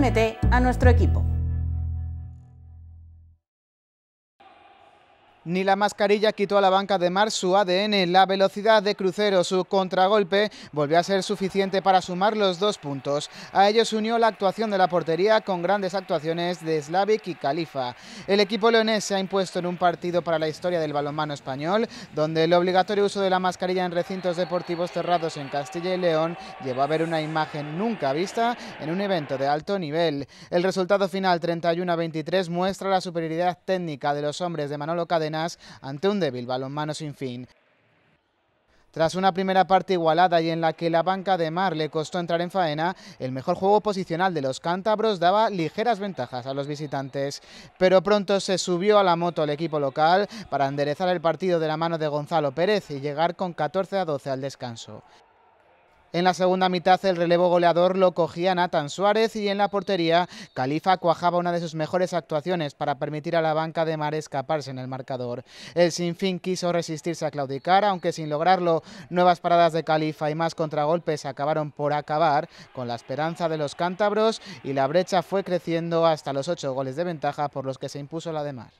Únete a nuestro equipo. Ni la mascarilla quitó a la banca de Mar su ADN. La velocidad de crucero, su contragolpe, volvió a ser suficiente para sumar los dos puntos. A ellos unió la actuación de la portería con grandes actuaciones de Slavic y Califa. El equipo leonés se ha impuesto en un partido para la historia del balonmano español, donde el obligatorio uso de la mascarilla en recintos deportivos cerrados en Castilla y León llevó a ver una imagen nunca vista en un evento de alto nivel. El resultado final 31 23 muestra la superioridad técnica de los hombres de Manolo Cadena ante un débil balonmano sin fin. Tras una primera parte igualada y en la que la banca de Mar le costó entrar en faena, el mejor juego posicional de los cántabros daba ligeras ventajas a los visitantes. Pero pronto se subió a la moto el equipo local para enderezar el partido de la mano de Gonzalo Pérez y llegar con 14 a 12 al descanso. En la segunda mitad el relevo goleador lo cogía Nathan Suárez y en la portería Califa cuajaba una de sus mejores actuaciones para permitir a la banca de Mar escaparse en el marcador. El sinfín quiso resistirse a claudicar, aunque sin lograrlo, nuevas paradas de Califa y más contragolpes acabaron por acabar con la esperanza de los cántabros y la brecha fue creciendo hasta los ocho goles de ventaja por los que se impuso la de Mar.